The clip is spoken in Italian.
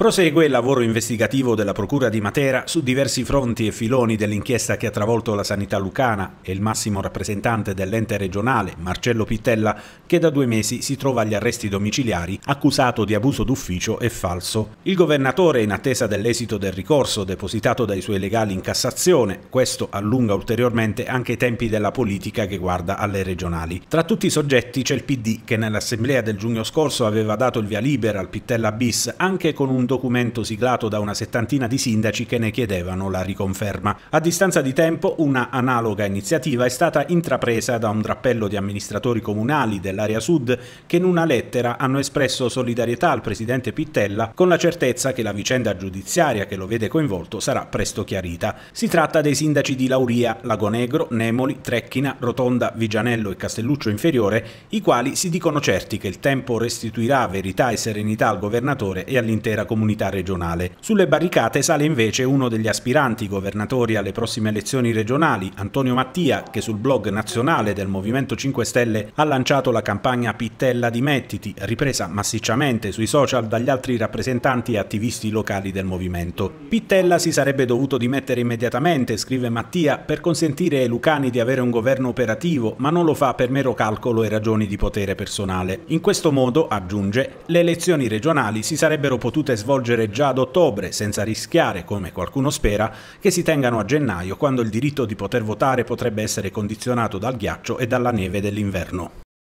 Prosegue il lavoro investigativo della Procura di Matera su diversi fronti e filoni dell'inchiesta che ha travolto la sanità lucana e il massimo rappresentante dell'ente regionale, Marcello Pittella, che da due mesi si trova agli arresti domiciliari accusato di abuso d'ufficio e falso. Il governatore, in attesa dell'esito del ricorso depositato dai suoi legali in Cassazione, questo allunga ulteriormente anche i tempi della politica che guarda alle regionali. Tra tutti i soggetti c'è il PD che nell'assemblea del giugno scorso aveva dato il via libera al Pittella bis anche con un documento siglato da una settantina di sindaci che ne chiedevano la riconferma. A distanza di tempo una analoga iniziativa è stata intrapresa da un drappello di amministratori comunali dell'area sud che in una lettera hanno espresso solidarietà al presidente Pittella con la certezza che la vicenda giudiziaria che lo vede coinvolto sarà presto chiarita. Si tratta dei sindaci di Lauria, Lagonegro, Nemoli, Trecchina, Rotonda, Vigianello e Castelluccio Inferiore, i quali si dicono certi che il tempo restituirà verità e serenità al governatore e all'intera comunità comunità regionale. Sulle barricate sale invece uno degli aspiranti governatori alle prossime elezioni regionali, Antonio Mattia, che sul blog nazionale del Movimento 5 Stelle ha lanciato la campagna Pittella Dimettiti, ripresa massicciamente sui social dagli altri rappresentanti e attivisti locali del movimento. Pittella si sarebbe dovuto dimettere immediatamente, scrive Mattia, per consentire ai lucani di avere un governo operativo, ma non lo fa per mero calcolo e ragioni di potere personale. In questo modo, aggiunge, le elezioni regionali si sarebbero potute svolgere svolgere già ad ottobre, senza rischiare, come qualcuno spera, che si tengano a gennaio, quando il diritto di poter votare potrebbe essere condizionato dal ghiaccio e dalla neve dell'inverno.